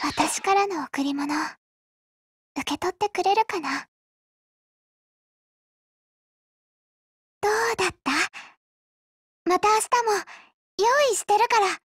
私からの贈り物、受け取ってくれるかなどうだったまた明日も用意してるから。